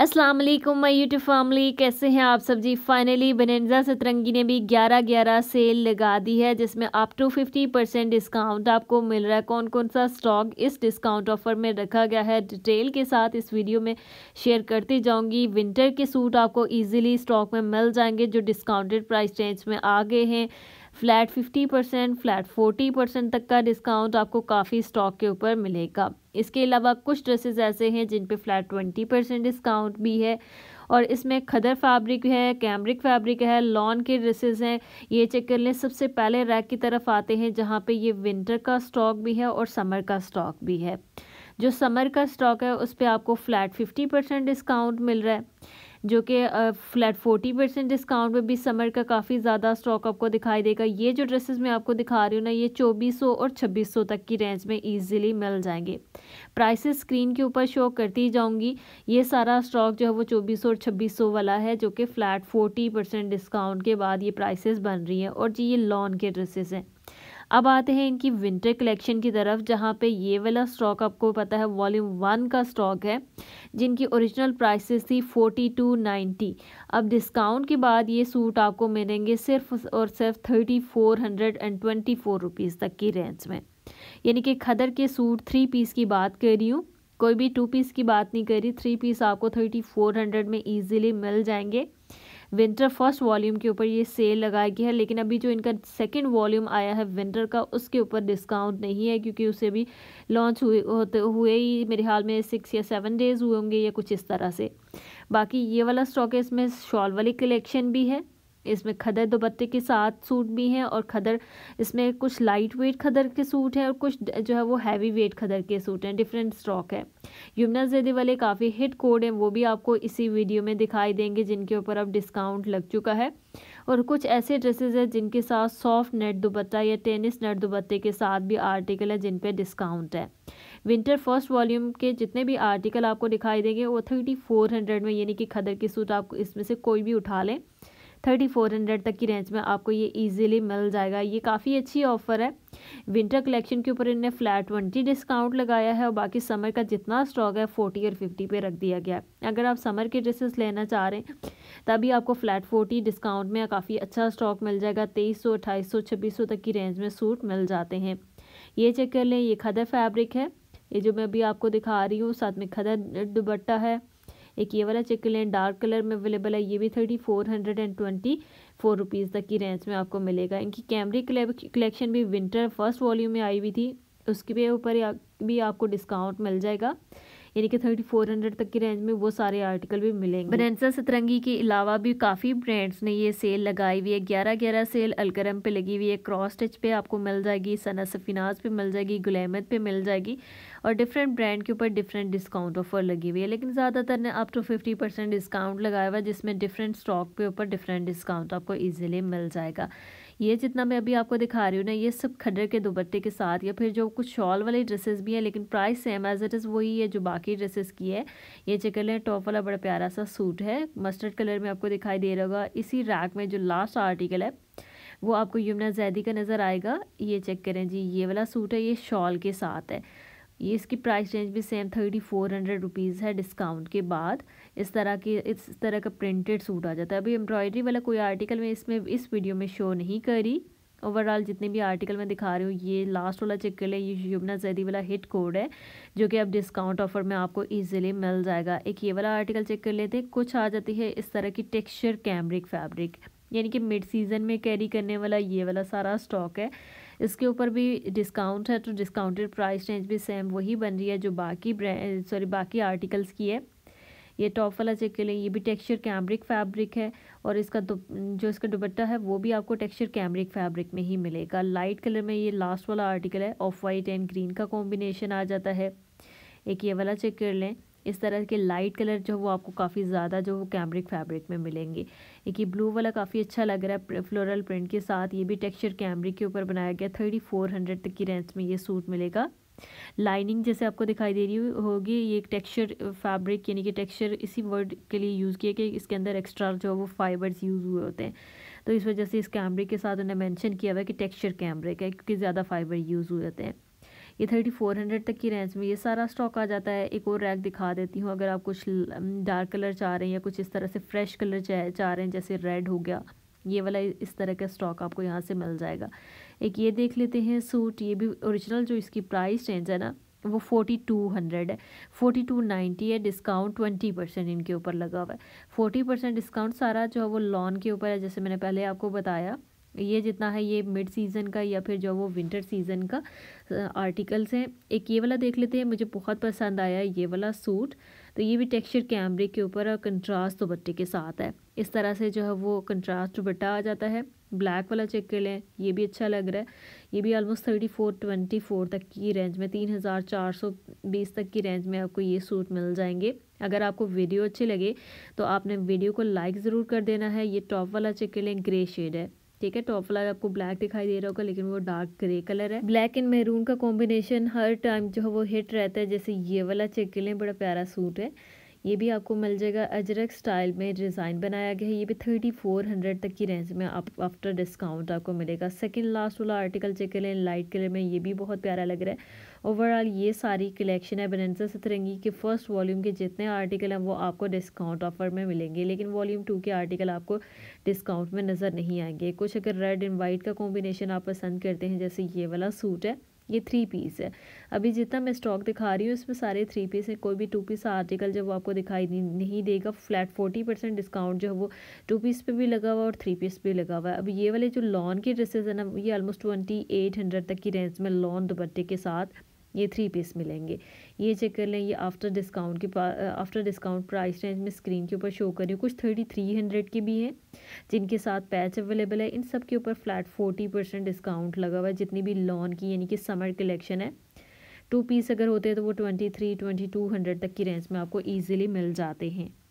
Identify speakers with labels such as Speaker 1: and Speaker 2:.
Speaker 1: अस्सलाम वालेकुम my YouTube family कैसे हैं आप सब जी फाइनली बनेजा सतरंगी ने भी 11 11 सेल लगा दी है जिसमें आप टू फिफ्टी परसेंट डिस्काउंट आपको मिल रहा है कौन कौन सा स्टॉक इस डिस्काउंट ऑफर में रखा गया है डिटेल के साथ इस वीडियो में शेयर करती जाऊंगी विंटर के सूट आपको ईजिली स्टॉक में मिल जाएंगे जो डिस्काउंटेड प्राइस रेंज में आ गए हैं flat fifty percent flat forty percent तक का डिस्काउंट तो आपको काफ़ी स्टॉक के ऊपर मिलेगा इसके अलावा कुछ ड्रेसेस ऐसे हैं जिन पे फ्लैट ट्वेंटी परसेंट डिस्काउंट भी है और इसमें खदर फैब्रिक है कैमरिक फैब्रिक है लॉन के ड्रेसेस हैं ये चेक कर लें सबसे पहले रैक की तरफ आते हैं जहाँ पर ये विंटर का स्टॉक भी है और समर का स्टॉक भी है जो समर का स्टॉक है उस पर आपको फ्लैट फिफ्टी परसेंट डिस्काउंट मिल रहा है जो कि फ्लैट फोर्टी परसेंट डिस्काउंट में भी समर का काफ़ी ज़्यादा स्टॉक आपको दिखाई देगा ये जो ड्रेसेस मैं आपको दिखा रही हूँ ना ये चौबीस और छब्बीस तक की रेंज में ईजिली मिल जाएंगे प्राइसेस स्क्रीन के ऊपर शो करती जाऊँगी ये सारा स्टॉक जो है वो चौबीस और छब्बीस वाला है जो कि फ्लैट फोर्टी परसेंट डिस्काउंट के बाद ये प्राइसेस बन रही हैं और जी ये लॉन के ड्रेसेस हैं अब आते हैं इनकी विंटर कलेक्शन की तरफ जहाँ पे ये वाला स्टॉक आपको पता है वॉल्यूम वन का स्टॉक है जिनकी ओरिजिनल प्राइसेस थी फोर्टी टू नाइन्टी अब डिस्काउंट के बाद ये सूट आपको मिलेंगे सिर्फ और सिर्फ thirty four hundred and twenty four rupees तक की रेंज में यानी कि खदर के सूट थ्री पीस की बात कर रही हूँ कोई भी टू पीस की बात नहीं कर रही थ्री पीस आपको थर्टी फोर हंड्रेड में ईजिली मिल जाएंगे विंटर फर्स्ट वॉल्यूम के ऊपर ये सेल लगाया गया है लेकिन अभी जो इनका सेकेंड वॉल्यूम आया है विंटर का उसके ऊपर डिस्काउंट नहीं है क्योंकि उसे भी लॉन्च हुए होते हुए ही मेरे ख्याल में सिक्स या सेवन डेज़ हुए होंगे या कुछ इस तरह से बाकी ये वाला स्टॉक है इसमें शॉल वाली कलेक्शन भी है इसमें खदर दुपट्टे के साथ सूट भी हैं और खदर इसमें कुछ लाइट वेट खदर के सूट हैं और कुछ जो है वो हैवी वेट खदर के सूट हैं डिफरेंट स्टॉक है यमुना जैदी वाले काफ़ी हिट कोड हैं वो भी आपको इसी वीडियो में दिखाई देंगे जिनके ऊपर अब डिस्काउंट लग चुका है और कुछ ऐसे ड्रेसेस हैं जिनके साथ सॉफ्ट नेट दुपत्ता या टेनिस नेट दुपत्ते के साथ भी आर्टिकल है जिन पर डिस्काउंट है विंटर फर्स्ट वॉल्यूम के जितने भी आर्टिकल आपको दिखाई देंगे वो थर्टी फोर हंड्रेड में यानी कि खदर के सूट आप इसमें से कोई भी उठा लें थर्टी फोर हंड्रेड तक की रेंज में आपको ये इजीली मिल जाएगा ये काफ़ी अच्छी ऑफर है विंटर कलेक्शन के ऊपर इन्हें फ्लैट ट्वेंटी डिस्काउंट लगाया है और बाकी समर का जितना स्टॉक है फोर्टी और फिफ्टी पे रख दिया गया है अगर आप समर के ड्रेसेस लेना चाह रहे हैं तभी आपको फ्लैट फोर्टी डिस्काउंट में काफ़ी अच्छा स्टॉक मिल जाएगा तेईस सौ अट्ठाईस सौ छब्बीस सौ तक की रेंज में सूट मिल जाते हैं ये चेक कर लें ये खदर फैब्रिक है ये जो मैं अभी आपको दिखा रही हूँ साथ में खदर दुबट्टा है एक ये वाला चेक लें डार्क कलर में अवेलेबल है ये भी thirty four hundred and twenty four rupees तक की रेंज में आपको मिलेगा इनकी कैमरे कलेक्शन भी विंटर फर्स्ट वॉल्यूम में आई हुई थी उसके भी ऊपर भी आपको डिस्काउंट मिल जाएगा यानी कि थर्टी फोर हंड्रेड तक की रेंज में वो सारे आर्टिकल भी मिलेंगे बनेंसा सतरंगी के अलावा भी काफ़ी ब्रांड्स ने ये सेल लगाई हुई है ग्यारह ग्यारह सेल अलकरम पे लगी हुई है क्रॉस स्टिच पे आपको मिल जाएगी सना सफिनाज पे मिल जाएगी गुलैमत पे मिल जाएगी और डिफरेंट ब्रांड के ऊपर डिफरेंट डिस्काउंट ऑफर लगी हुई है लेकिन ज़्यादातर ने up to fifty percent discount लगाया हुआ जिसमें डिफरेंट स्टॉक के ऊपर डिफरेंट डिस्काउंट आपको ईजिली मिल जाएगा ये जितना मैं अभी आपको दिखा रही हूँ ना ये सब खडर के दुपट्टे के साथ या फिर जो कुछ शॉल वाले ड्रेसेस भी हैं लेकिन price same as it is वही है जो बाकी ड्रेसेस की है ये चेक कर लें टॉप वाला बड़ा प्यारा सा सूट है मस्टर्ड कलर में आपको दिखाई दे रहा होगा इसी रैक में जो लास्ट आर्टिकल है वो आपको यमुना जैदी का नज़र आएगा ये चेक करें जी ये वाला सूट है ये शॉल के साथ है ये इसकी प्राइस रेंज भी same thirty four hundred rupees है डिस्काउंट के बाद इस तरह के इस तरह का प्रिंटेड सूट आ जाता है अभी एम्ब्रॉयडरी वाला कोई आर्टिकल मैं इसमें इस वीडियो में शो नहीं करी ओवरऑल जितने भी आर्टिकल मैं दिखा रही हूँ ये लास्ट वाला चेक कर ले ये युमना जैदी वाला हिट कोड है जो कि अब डिस्काउंट ऑफर में आपको इजीली मिल जाएगा एक ये वाला आर्टिकल चेक कर लेते हैं कुछ आ जाती है इस तरह की टेक्सचर कैमरिक फैब्रिक यानी कि मिड सीज़न में कैरी करने वाला ये वाला सारा स्टॉक है इसके ऊपर भी डिस्काउंट है तो डिस्काउंटेड प्राइस रेंज भी सेम वही बन रही है जो बाकी सॉरी बाकी आर्टिकल्स की है ये टॉप वाला चेक कर लें ये भी टेक्सचर कैमरिक फैब्रिक है और इसका जो इसका दुपट्टा है वो भी आपको टेक्सचर कैमरिक फैब्रिक में ही मिलेगा लाइट कलर में ये लास्ट वाला आर्टिकल है ऑफ वाइट एंड ग्रीन का कॉम्बिनेशन आ जाता है एक ये वाला चेक कर लें इस तरह के लाइट कलर जो वो आपको काफ़ी ज़्यादा जो वो कैमरिक फैब्रिक में मिलेंगे एक ये ब्लू वाला काफ़ी अच्छा लग रहा है फ्लोरल प्रिंट के साथ ये भी टेक्सचर कैमरिक के ऊपर बनाया गया थर्टी फोर हंड्रेड तक की रेंज में ये सूट मिलेगा लाइनिंग जैसे आपको दिखाई दे रही होगी ये एक टेक्सचर फैब्रिक यानी कि टेक्सचर इसी वर्ड के लिए यूज़ किया कि इसके अंदर एक्स्ट्रा जो है वो फाइबर्स यूज़ हुए होते हैं तो इस वजह से इस कैमरे के साथ उन्हें मेंशन किया हुआ है कि टेक्सचर कैमरे का क्योंकि ज़्यादा फाइबर यूज़ हुए होते हैं ये थर्टी फोर हंड्रेड तक की रेंज में ये सारा स्टॉक आ जाता है एक और रैक दिखा देती हूँ अगर आप कुछ डार्क कलर चाह रहे हैं या कुछ इस तरह से फ्रेश कलर चाह रहे हैं जैसे रेड हो गया ये वाला इस तरह का स्टॉक आपको यहाँ से मिल जाएगा एक ये देख लेते हैं सूट ये भी ओरिजिनल जो इसकी प्राइस रेंज है ना वो फोर्टी टू हंड्रेड है फोर्टी टू नाइन्टी है डिस्काउंट ट्वेंटी परसेंट इनके ऊपर लगा हुआ है फोर्टी परसेंट डिस्काउंट सारा जो है वो लॉन के ऊपर है जैसे मैंने पहले आपको बताया ये जितना है ये मिड सीज़न का या फिर जो वो विंटर सीज़न का आर्टिकल्स हैं एक ये वाला देख लेते हैं मुझे बहुत पसंद आया ये वाला सूट तो ये भी टेक्सचर कैमरे के ऊपर और कंट्रास्ट दुपट्टे के साथ है इस तरह से जो है वो कंट्रास्ट दुपट्टा आ जाता है ब्लैक वाला चेक कर लें ये भी अच्छा लग रहा है ये भी almost thirty four twenty four तक की रेंज में तीन हज़ार चार सौ बीस तक की रेंज में आपको ये सूट मिल जाएंगे अगर आपको वीडियो अच्छी लगे तो आपने वीडियो को लाइक ज़रूर कर देना है ये टॉप वाला चेक कर लें ग्रे शेड है ठीक है टॉप फ्लावर आपको ब्लैक दिखाई दे रहा होगा लेकिन वो डार्क ग्रे कलर है ब्लैक एंड मेहरून का कॉम्बिनेशन हर टाइम जो है वो हिट रहता है जैसे ये वाला चेक के लिए बड़ा प्यारा सूट है ये भी आपको मिल जाएगा अजरक स्टाइल में डिज़ाइन बनाया गया है ये भी थर्टी फोर हंड्रेड तक की रेंज में आप आफ्टर डिस्काउंट आपको मिलेगा सेकंड लास्ट वाला आर्टिकल चेक लें लाइट कलर में ये भी बहुत प्यारा लग रहा है ओवरऑल ये सारी कलेक्शन है बनंसा सतरंगी के फर्स्ट वॉल्यूम के जितने आर्टिकल हैं वो आपको डिस्काउंट ऑफर में मिलेंगे लेकिन वॉल्यूम टू के आर्टिकल आपको डिस्काउंट में नज़र नहीं आएंगे कुछ अगर रेड एंड वाइट का कॉम्बिनेशन आप पसंद करते हैं जैसे ये वाला सूट है ये थ्री पीस है अभी जितना मैं स्टॉक दिखा रही हूँ इसमें सारे थ्री पीस हैं कोई भी टू पीस आर्टिकल जब आपको दिखाई नहीं देगा फ्लैट फोर्टी परसेंट डिस्काउंट जो है वो टू पीस पे भी लगा हुआ और थ्री पीस पे लगा हुआ है अब ये वाले जो लॉन की ड्रेसेस है ना ये ऑलमोस्ट ट्वेंटी एट हंड्रेड तक की रेंज में लॉन दुपट्टे के साथ ये थ्री पीस मिलेंगे ये चेक कर लें ये आफ्टर डिस्काउंट के पास आफ्टर डिस्काउंट प्राइस रेंज में स्क्रीन के ऊपर शो कर रही हूँ कुछ थर्टी थ्री हंड्रेड के भी हैं जिनके साथ पैच अवेलेबल है इन सब के ऊपर फ्लैट फोर्टी परसेंट डिस्काउंट लगा हुआ है जितनी भी लॉन की यानी कि समर कलेक्शन है टू पीस अगर होते हैं तो वो twenty three twenty two hundred तक की रेंज में आपको ईजिली मिल जाते हैं